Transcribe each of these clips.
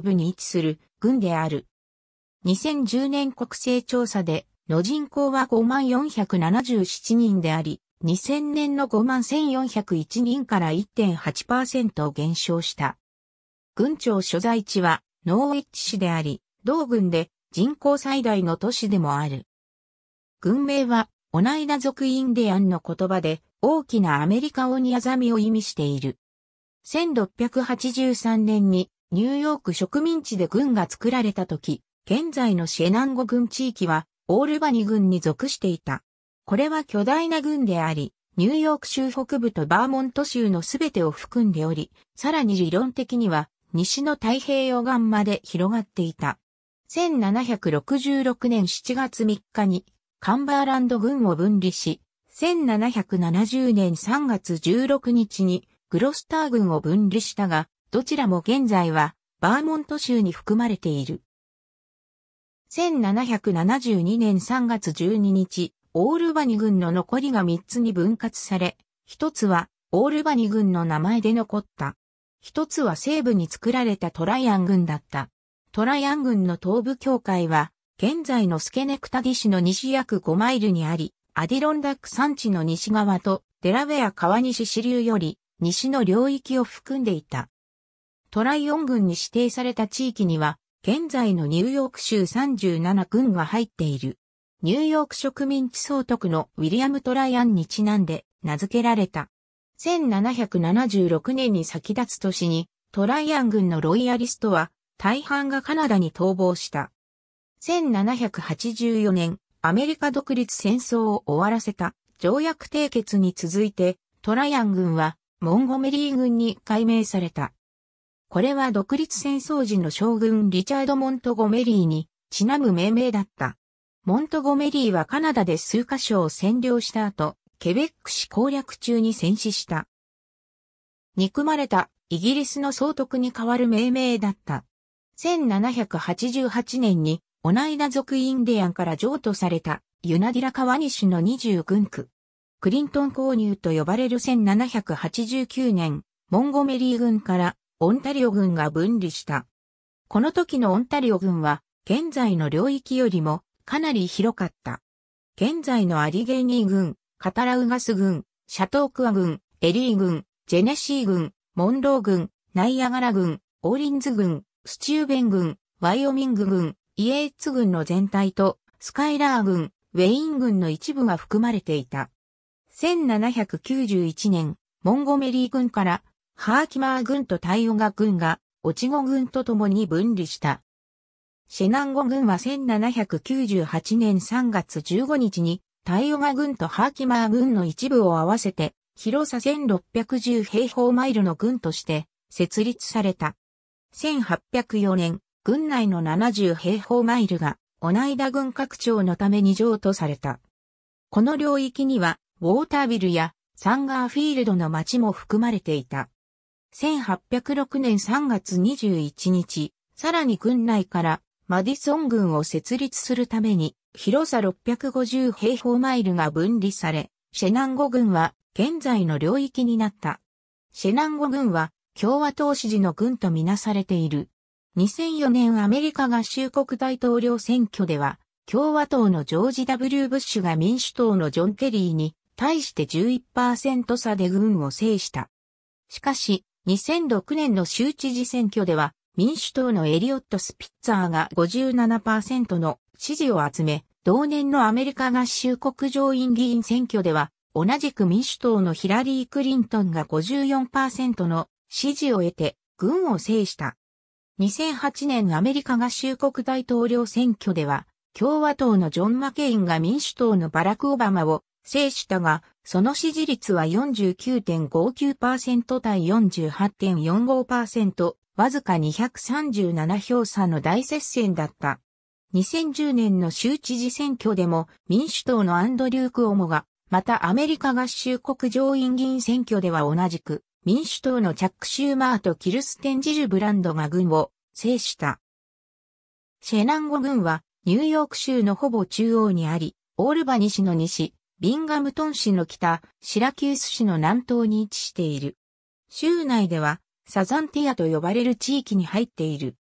部に位置する郡である。2010年国勢調査で、の人口は5477万人であり、2000年の51401人から1.8%減少した。郡庁所在地はノーウィッチ市であり、同郡で人口最大の都市でもある。郡名はオナイダ族インディアンの言葉で大きなアメリカオニアザミを意味している。1683年にニューヨーク植民地で軍が作られた時、現在のシェナンゴ軍地域はオールバニ軍に属していた。これは巨大な軍であり、ニューヨーク州北部とバーモント州のすべてを含んでおり、さらに理論的には西の太平洋岸まで広がっていた。1766年7月3日にカンバーランド軍を分離し、1770年3月16日にグロスター軍を分離したが、どちらも現在はバーモント州に含まれている。1772年3月12日、オールバニ軍の残りが3つに分割され、1つはオールバニ軍の名前で残った。1つは西部に作られたトライアン軍だった。トライアン軍の東部境界は、現在のスケネクタディ市の西約5マイルにあり、アディロンダック山地の西側とデラウェア川西支流より西の領域を含んでいた。トライオン軍に指定された地域には、現在のニューヨーク州37軍が入っている。ニューヨーク植民地総督のウィリアム・トライアンにちなんで名付けられた。1776年に先立つ年に、トライアン軍のロイヤリストは、大半がカナダに逃亡した。1784年、アメリカ独立戦争を終わらせた条約締結に続いて、トライアン軍は、モンゴメリー軍に改名された。これは独立戦争時の将軍リチャード・モントゴメリーにちなむ命名だった。モントゴメリーはカナダで数カ所を占領した後、ケベック市攻略中に戦死した。憎まれたイギリスの総督に代わる命名だった。1788年にオナイダ族インディアンから譲渡されたユナディラカワシュの二十軍区。クリントン購入と呼ばれる1789年、モンゴメリー軍からオンタリオ軍が分離した。この時のオンタリオ軍は、現在の領域よりもかなり広かった。現在のアリゲーニー軍、カタラウガス軍、シャトークア軍、エリー軍、ジェネシー軍、モンロー軍、ナイアガラ軍、オーリンズ軍、スチューベン軍、ワイオミング軍、イエーツ軍の全体と、スカイラー軍、ウェイン軍の一部が含まれていた。1791年、モンゴメリー軍からハーキマー軍とタイオガ軍が、オチゴ軍と共に分離した。シェナンゴ軍は1798年3月15日に、タイオガ軍とハーキマー軍の一部を合わせて、広さ1610平方マイルの軍として設立された。1804年、軍内の70平方マイルが、オナイダ軍拡張のために譲渡された。この領域には、ウォータービルやサンガーフィールドの町も含まれていた。1806年3月21日、さらに軍内からマディソン軍を設立するために、広さ650平方マイルが分離され、シェナンゴ軍は現在の領域になった。シェナンゴ軍は共和党支持の軍とみなされている。2004年アメリカ合衆国大統領選挙では、共和党のジョージ・ W・ ブッシュが民主党のジョン・ケリーに対して11%差で軍を制した。しかし、2006年の州知事選挙では、民主党のエリオット・スピッツァーが57%の支持を集め、同年のアメリカ合衆国上院議員選挙では、同じく民主党のヒラリー・クリントンが54%の支持を得て、軍を制した。2008年アメリカ合衆国大統領選挙では、共和党のジョン・マケインが民主党のバラク・オバマを制したが、その支持率は49.59%対48.45%、わずか237票差の大接戦だった。2010年の州知事選挙でも民主党のアンドリュー・クオモが、またアメリカ合衆国上院議員選挙では同じく、民主党のチャック・シューマーとキルステン・ジル・ブランドが軍を制した。シェナンゴ軍はニューヨーク州のほぼ中央にあり、オールバニ市の西、ビンガムトン市の北、シラキュース市の南東に位置している。州内では、サザンティアと呼ばれる地域に入っている。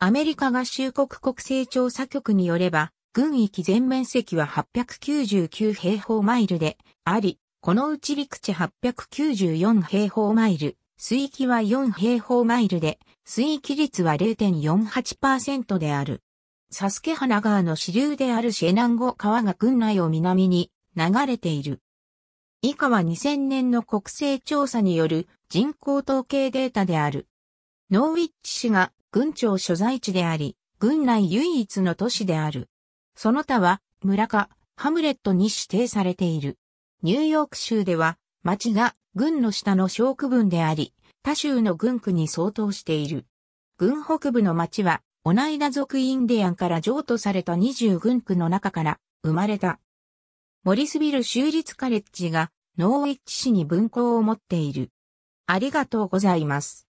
アメリカ合衆国国勢調査局によれば、軍域全面積は899平方マイルであり、このうち陸地894平方マイル、水域は4平方マイルで、水域率は0.48%である。サスケハナ川の支流であるシェナンゴ川が軍内を南に流れている。以下は2000年の国勢調査による人口統計データである。ノーウィッチ市が郡庁所在地であり、郡内唯一の都市である。その他は村かハムレットに指定されている。ニューヨーク州では町が郡の下の小区分であり、他州の郡区に相当している。郡北部の町は、オナイダ族インディアンから譲渡された20郡区の中から生まれた。モリスビル州立カレッジがノーウィッチ市に分校を持っている。ありがとうございます。